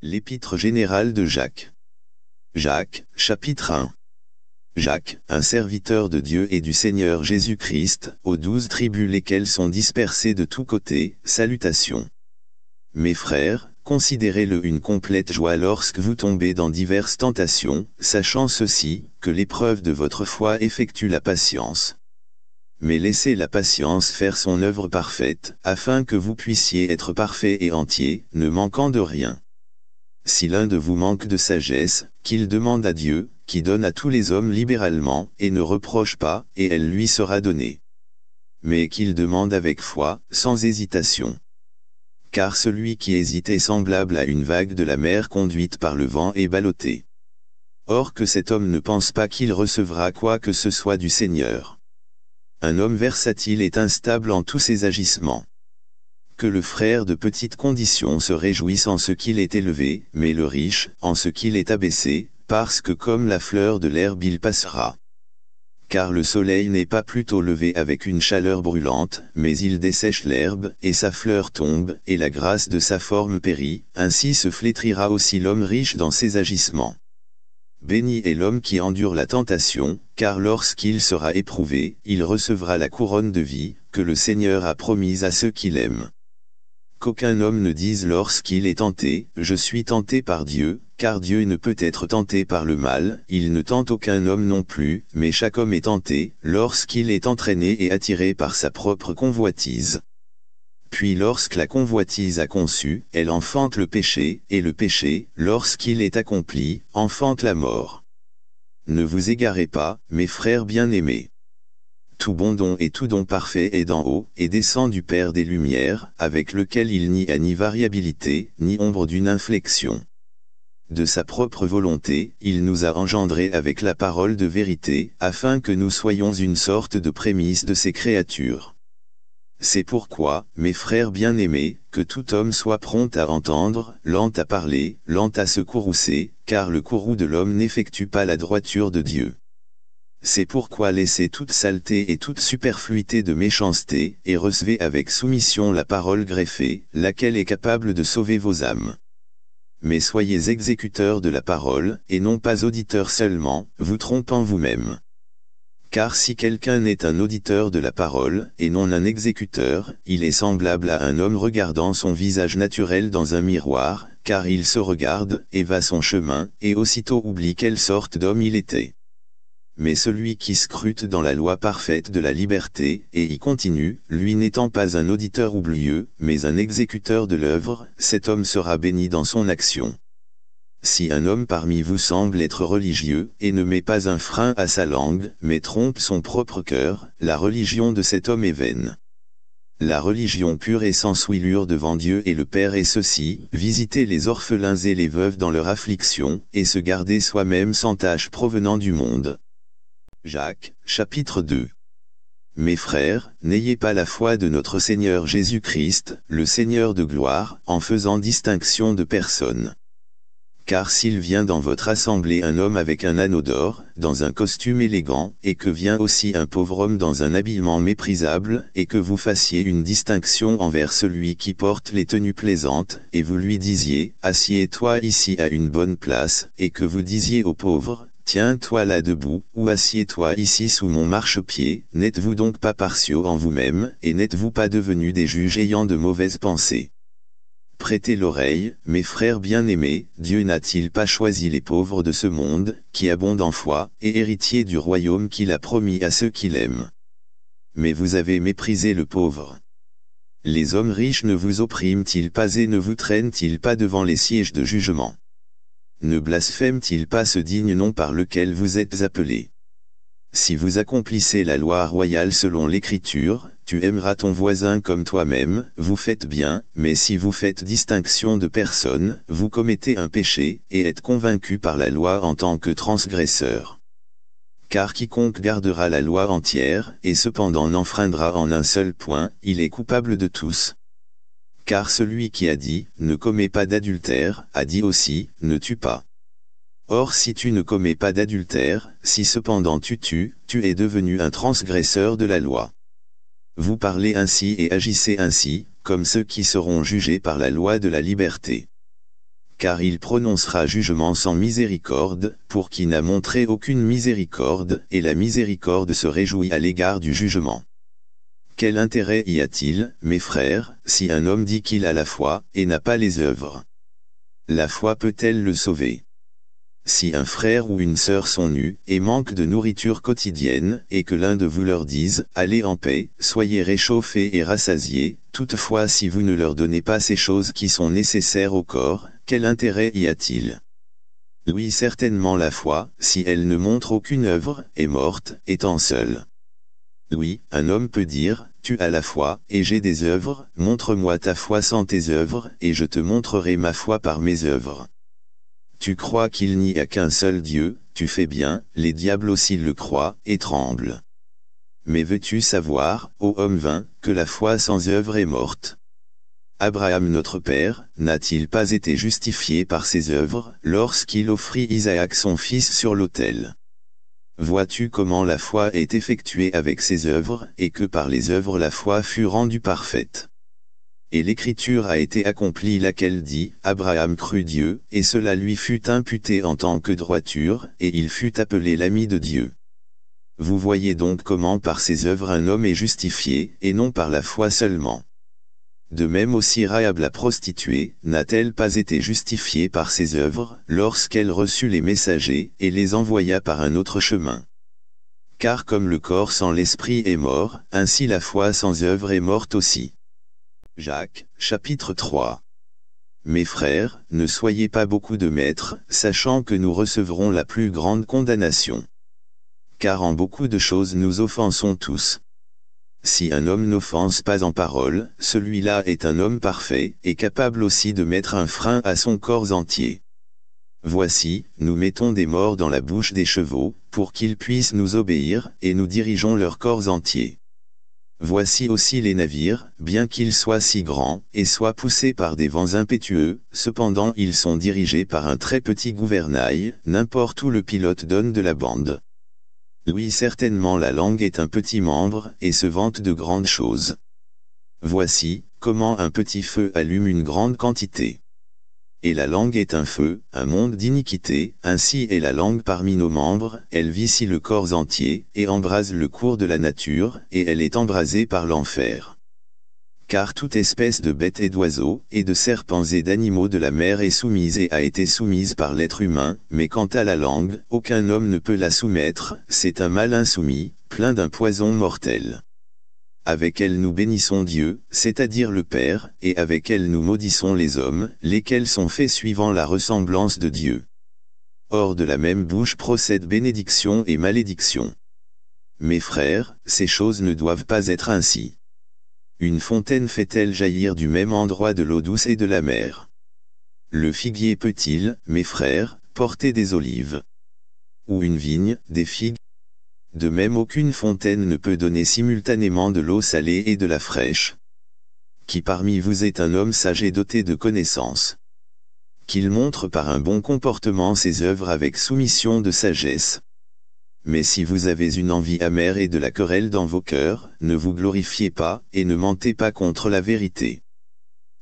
l'épître générale de Jacques. Jacques, chapitre 1. Jacques, un serviteur de Dieu et du Seigneur Jésus-Christ, aux douze tribus lesquelles sont dispersées de tous côtés, salutations. Mes frères, considérez-le une complète joie lorsque vous tombez dans diverses tentations, sachant ceci, que l'épreuve de votre foi effectue la patience. Mais laissez la patience faire son œuvre parfaite, afin que vous puissiez être parfait et entier, ne manquant de rien. Si l'un de vous manque de sagesse, qu'il demande à Dieu, qui donne à tous les hommes libéralement, et ne reproche pas, et elle lui sera donnée. Mais qu'il demande avec foi, sans hésitation. Car celui qui hésite est semblable à une vague de la mer conduite par le vent et ballottée. Or que cet homme ne pense pas qu'il recevra quoi que ce soit du Seigneur. Un homme versatile est instable en tous ses agissements que le frère de petite condition se réjouisse en ce qu'il est élevé, mais le riche, en ce qu'il est abaissé, parce que comme la fleur de l'herbe il passera. Car le soleil n'est pas plutôt levé avec une chaleur brûlante, mais il dessèche l'herbe, et sa fleur tombe, et la grâce de sa forme périt, ainsi se flétrira aussi l'homme riche dans ses agissements. Béni est l'homme qui endure la tentation, car lorsqu'il sera éprouvé, il recevra la couronne de vie, que le Seigneur a promise à ceux qu'il aime. Qu'aucun homme ne dise lorsqu'il est tenté, je suis tenté par Dieu, car Dieu ne peut être tenté par le mal, il ne tente aucun homme non plus, mais chaque homme est tenté, lorsqu'il est entraîné et attiré par sa propre convoitise. Puis lorsque la convoitise a conçu, elle enfante le péché, et le péché, lorsqu'il est accompli, enfante la mort. Ne vous égarez pas, mes frères bien-aimés tout bon don et tout don parfait est d'en haut, et descend du Père des Lumières, avec lequel il n'y a ni variabilité, ni ombre d'une inflexion. De sa propre volonté, il nous a engendrés avec la parole de vérité, afin que nous soyons une sorte de prémisse de ses créatures. C'est pourquoi, mes frères bien-aimés, que tout homme soit prompt à entendre, lent à parler, lent à se courroucer, car le courroux de l'homme n'effectue pas la droiture de Dieu. C'est pourquoi laissez toute saleté et toute superfluité de méchanceté, et recevez avec soumission la parole greffée, laquelle est capable de sauver vos âmes. Mais soyez exécuteurs de la parole, et non pas auditeurs seulement, vous trompant vous-même. Car si quelqu'un est un auditeur de la parole, et non un exécuteur, il est semblable à un homme regardant son visage naturel dans un miroir, car il se regarde, et va son chemin, et aussitôt oublie quelle sorte d'homme il était mais celui qui scrute dans la loi parfaite de la liberté, et y continue, lui n'étant pas un auditeur oublieux, mais un exécuteur de l'œuvre, cet homme sera béni dans son action. Si un homme parmi vous semble être religieux, et ne met pas un frein à sa langue, mais trompe son propre cœur, la religion de cet homme est vaine. La religion pure et sans souillure devant Dieu et le Père est ceci, visiter les orphelins et les veuves dans leur affliction, et se garder soi-même sans tâche provenant du monde. Jacques, chapitre 2 Mes frères, n'ayez pas la foi de notre Seigneur Jésus-Christ, le Seigneur de gloire, en faisant distinction de personnes. Car s'il vient dans votre assemblée un homme avec un anneau d'or, dans un costume élégant, et que vient aussi un pauvre homme dans un habillement méprisable, et que vous fassiez une distinction envers celui qui porte les tenues plaisantes, et vous lui disiez, assieds-toi ici à une bonne place, et que vous disiez aux pauvres, Tiens-toi là debout, ou assieds-toi ici sous mon marchepied, n'êtes-vous donc pas partiaux en vous-même, et n'êtes-vous pas devenus des juges ayant de mauvaises pensées Prêtez l'oreille, mes frères bien-aimés, Dieu n'a-t-il pas choisi les pauvres de ce monde, qui abondent en foi, et héritiers du royaume qu'il a promis à ceux qu'il l'aiment Mais vous avez méprisé le pauvre. Les hommes riches ne vous oppriment-ils pas et ne vous traînent-ils pas devant les sièges de jugement ne blasphème-t-il pas ce digne nom par lequel vous êtes appelé Si vous accomplissez la loi royale selon l'Écriture, tu aimeras ton voisin comme toi-même, vous faites bien, mais si vous faites distinction de personne, vous commettez un péché, et êtes convaincu par la loi en tant que transgresseur. Car quiconque gardera la loi entière, et cependant n'enfreindra en un seul point, il est coupable de tous car celui qui a dit « ne commets pas d'adultère » a dit aussi « ne tue pas ». Or si tu ne commets pas d'adultère, si cependant tu tues, tu es devenu un transgresseur de la loi. Vous parlez ainsi et agissez ainsi, comme ceux qui seront jugés par la loi de la liberté. Car il prononcera jugement sans miséricorde, pour qui n'a montré aucune miséricorde, et la miséricorde se réjouit à l'égard du jugement. Quel intérêt y a-t-il, mes frères, si un homme dit qu'il a la foi, et n'a pas les œuvres La foi peut-elle le sauver Si un frère ou une sœur sont nus, et manquent de nourriture quotidienne, et que l'un de vous leur dise, allez en paix, soyez réchauffés et rassasiés, toutefois si vous ne leur donnez pas ces choses qui sont nécessaires au corps, quel intérêt y a-t-il Oui certainement la foi, si elle ne montre aucune œuvre, est morte, étant seule. Oui, un homme peut dire, tu as la foi, et j'ai des œuvres, montre-moi ta foi sans tes œuvres, et je te montrerai ma foi par mes œuvres. Tu crois qu'il n'y a qu'un seul Dieu, tu fais bien, les diables aussi le croient, et tremblent. Mais veux-tu savoir, ô homme vain, que la foi sans œuvre est morte Abraham notre père, n'a-t-il pas été justifié par ses œuvres, lorsqu'il offrit Isaac son fils sur l'autel Vois-tu comment la foi est effectuée avec ses œuvres, et que par les œuvres la foi fut rendue parfaite. Et l'écriture a été accomplie laquelle dit, Abraham crut Dieu, et cela lui fut imputé en tant que droiture, et il fut appelé l'ami de Dieu. Vous voyez donc comment par ses œuvres un homme est justifié, et non par la foi seulement. De même aussi Rahab la prostituée, n'a-t-elle pas été justifiée par ses œuvres, lorsqu'elle reçut les messagers, et les envoya par un autre chemin Car comme le corps sans l'esprit est mort, ainsi la foi sans œuvre est morte aussi. Jacques, chapitre 3 Mes frères, ne soyez pas beaucoup de maîtres, sachant que nous recevrons la plus grande condamnation. Car en beaucoup de choses nous offensons tous. Si un homme n'offense pas en parole, celui-là est un homme parfait, et capable aussi de mettre un frein à son corps entier. Voici, nous mettons des morts dans la bouche des chevaux, pour qu'ils puissent nous obéir, et nous dirigeons leurs corps entiers. Voici aussi les navires, bien qu'ils soient si grands, et soient poussés par des vents impétueux, cependant ils sont dirigés par un très petit gouvernail, n'importe où le pilote donne de la bande. Oui certainement la langue est un petit membre et se vante de grandes choses. Voici, comment un petit feu allume une grande quantité. Et la langue est un feu, un monde d'iniquité, ainsi est la langue parmi nos membres, elle vicie le corps entier, et embrase le cours de la nature, et elle est embrasée par l'enfer car toute espèce de bêtes et d'oiseaux, et de serpents et d'animaux de la mer est soumise et a été soumise par l'être humain, mais quant à la langue, aucun homme ne peut la soumettre, c'est un mal insoumis, plein d'un poison mortel. Avec elle nous bénissons Dieu, c'est-à-dire le Père, et avec elle nous maudissons les hommes, lesquels sont faits suivant la ressemblance de Dieu. Hors de la même bouche procèdent bénédiction et malédiction. Mes frères, ces choses ne doivent pas être ainsi. Une fontaine fait-elle jaillir du même endroit de l'eau douce et de la mer Le figuier peut-il, mes frères, porter des olives Ou une vigne, des figues De même aucune fontaine ne peut donner simultanément de l'eau salée et de la fraîche. Qui parmi vous est un homme sage et doté de connaissances Qu'il montre par un bon comportement ses œuvres avec soumission de sagesse. Mais si vous avez une envie amère et de la querelle dans vos cœurs, ne vous glorifiez pas, et ne mentez pas contre la vérité.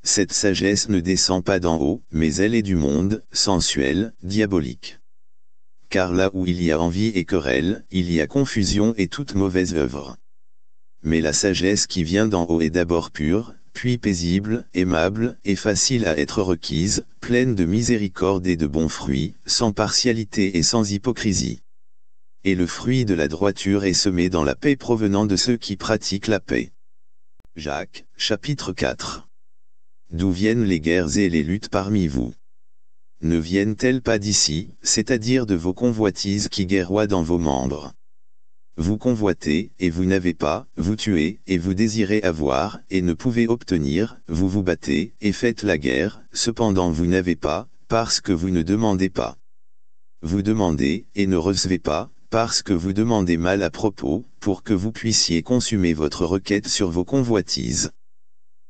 Cette sagesse ne descend pas d'en haut, mais elle est du monde, sensuelle, diabolique. Car là où il y a envie et querelle, il y a confusion et toute mauvaise œuvre. Mais la sagesse qui vient d'en haut est d'abord pure, puis paisible, aimable, et facile à être requise, pleine de miséricorde et de bons fruits, sans partialité et sans hypocrisie et le fruit de la droiture est semé dans la paix provenant de ceux qui pratiquent la paix. Jacques, chapitre 4 D'où viennent les guerres et les luttes parmi vous Ne viennent-elles pas d'ici, c'est-à-dire de vos convoitises qui guerroient dans vos membres vous convoitez, et vous n'avez pas, vous tuez, et vous désirez avoir, et ne pouvez obtenir, vous vous battez, et faites la guerre, cependant vous n'avez pas, parce que vous ne demandez pas. Vous demandez, et ne recevez pas, parce que vous demandez mal à propos, pour que vous puissiez consumer votre requête sur vos convoitises.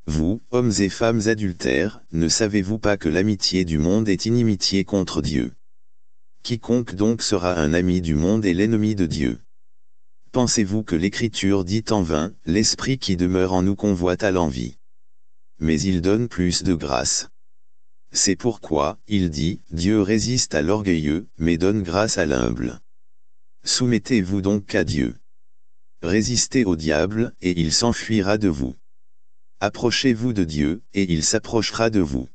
Vous, hommes et femmes adultères, ne savez-vous pas que l'amitié du monde est inimitié contre Dieu Quiconque donc sera un ami du monde est l'ennemi de Dieu. Pensez-vous que l'Écriture dit en vain, l'Esprit qui demeure en nous convoite à l'envie Mais il donne plus de grâce. C'est pourquoi, il dit, Dieu résiste à l'orgueilleux, mais donne grâce à l'humble. Soumettez-vous donc à Dieu. Résistez au diable, et il s'enfuira de vous. Approchez-vous de Dieu, et il s'approchera de vous.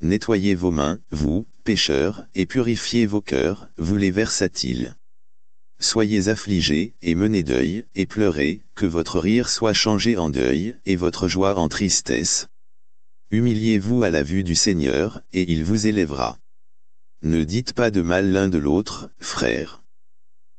Nettoyez vos mains, vous, pécheurs, et purifiez vos cœurs, vous les versatiles. Soyez affligés, et menez deuil, et pleurez, que votre rire soit changé en deuil, et votre joie en tristesse. Humiliez-vous à la vue du Seigneur, et il vous élèvera. Ne dites pas de mal l'un de l'autre, frères.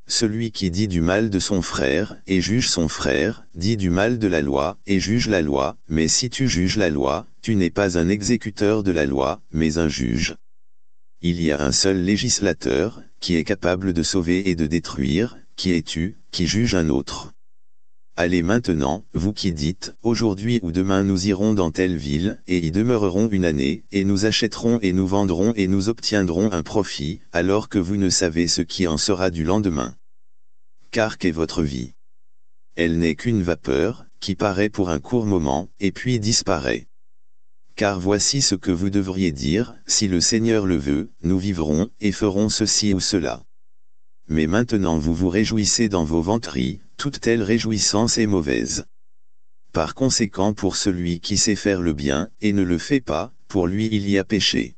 Celui qui dit du mal de son frère, et juge son frère, dit du mal de la loi, et juge la loi, mais si tu juges la loi, tu n'es pas un exécuteur de la loi, mais un juge. Il y a un seul législateur, qui est capable de sauver et de détruire, qui es-tu, qui juge un autre Allez maintenant, vous qui dites, aujourd'hui ou demain nous irons dans telle ville, et y demeurerons une année, et nous achèterons et nous vendrons et nous obtiendrons un profit, alors que vous ne savez ce qui en sera du lendemain. Car qu'est votre vie Elle n'est qu'une vapeur, qui paraît pour un court moment, et puis disparaît. Car voici ce que vous devriez dire, si le Seigneur le veut, nous vivrons, et ferons ceci ou cela mais maintenant vous vous réjouissez dans vos ventries, toute telle réjouissance est mauvaise. Par conséquent pour celui qui sait faire le bien, et ne le fait pas, pour lui il y a péché.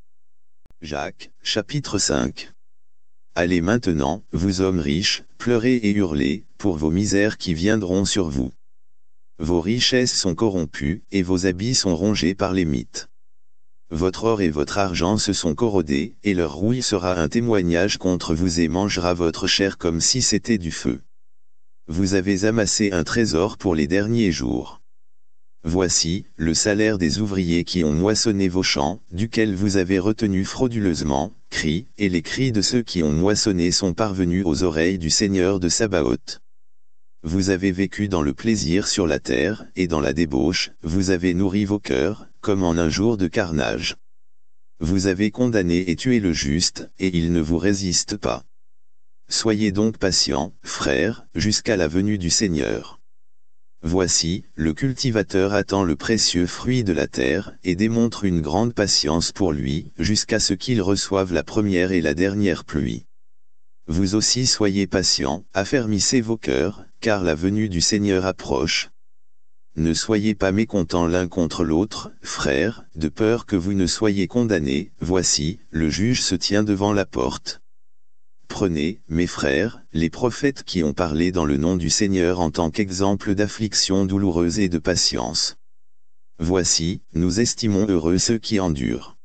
Jacques, chapitre 5 Allez maintenant, vous hommes riches, pleurez et hurlez, pour vos misères qui viendront sur vous. Vos richesses sont corrompues, et vos habits sont rongés par les mythes votre or et votre argent se sont corrodés, et leur rouille sera un témoignage contre vous et mangera votre chair comme si c'était du feu. Vous avez amassé un trésor pour les derniers jours. Voici, le salaire des ouvriers qui ont moissonné vos champs, duquel vous avez retenu frauduleusement, CRI » et les cris de ceux qui ont moissonné sont parvenus aux oreilles du Seigneur de Sabaoth. Vous avez vécu dans le plaisir sur la terre, et dans la débauche, vous avez nourri vos cœurs, comme en un jour de carnage. Vous avez condamné et tué le juste, et il ne vous résiste pas. Soyez donc patients, frères, jusqu'à la venue du Seigneur. Voici, le cultivateur attend le précieux fruit de la terre, et démontre une grande patience pour lui, jusqu'à ce qu'il reçoive la première et la dernière pluie. Vous aussi soyez patients, affermissez vos cœurs, car la venue du Seigneur approche. Ne soyez pas mécontents l'un contre l'autre, frères, de peur que vous ne soyez condamnés, voici, le juge se tient devant la porte. Prenez, mes frères, les prophètes qui ont parlé dans le nom du Seigneur en tant qu'exemple d'affliction douloureuse et de patience. Voici, nous estimons heureux ceux qui endurent.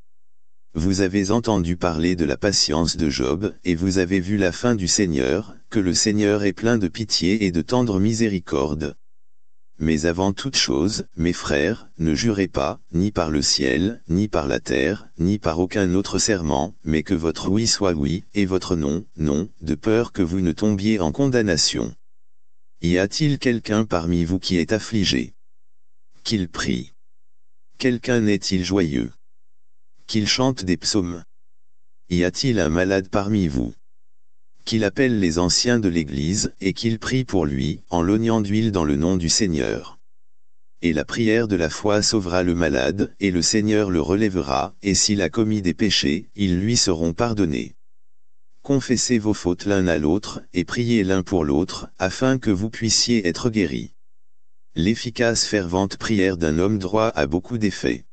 Vous avez entendu parler de la patience de Job, et vous avez vu la fin du Seigneur, que le Seigneur est plein de pitié et de tendre miséricorde. Mais avant toute chose, mes frères, ne jurez pas, ni par le ciel, ni par la terre, ni par aucun autre serment, mais que votre oui soit oui, et votre non, non, de peur que vous ne tombiez en condamnation. Y a-t-il quelqu'un parmi vous qui est affligé Qu'il prie. Quelqu'un est-il joyeux Qu'il chante des psaumes Y a-t-il un malade parmi vous qu'il appelle les anciens de l'Église et qu'il prie pour lui en l'oignant d'huile dans le nom du Seigneur. Et la prière de la foi sauvera le malade, et le Seigneur le relèvera, et s'il a commis des péchés, ils lui seront pardonnés. Confessez vos fautes l'un à l'autre, et priez l'un pour l'autre, afin que vous puissiez être guéris. L'efficace fervente prière d'un homme droit a beaucoup d'effets.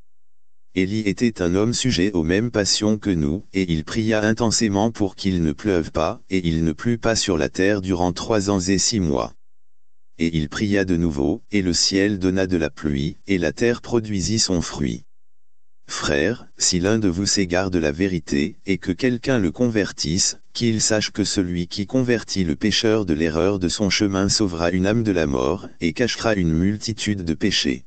Élie était un homme sujet aux mêmes passions que nous, et il pria intensément pour qu'il ne pleuve pas, et il ne plut pas sur la terre durant trois ans et six mois. Et il pria de nouveau, et le ciel donna de la pluie, et la terre produisit son fruit. Frères, si l'un de vous s'égare de la vérité, et que quelqu'un le convertisse, qu'il sache que celui qui convertit le pécheur de l'erreur de son chemin sauvera une âme de la mort, et cachera une multitude de péchés.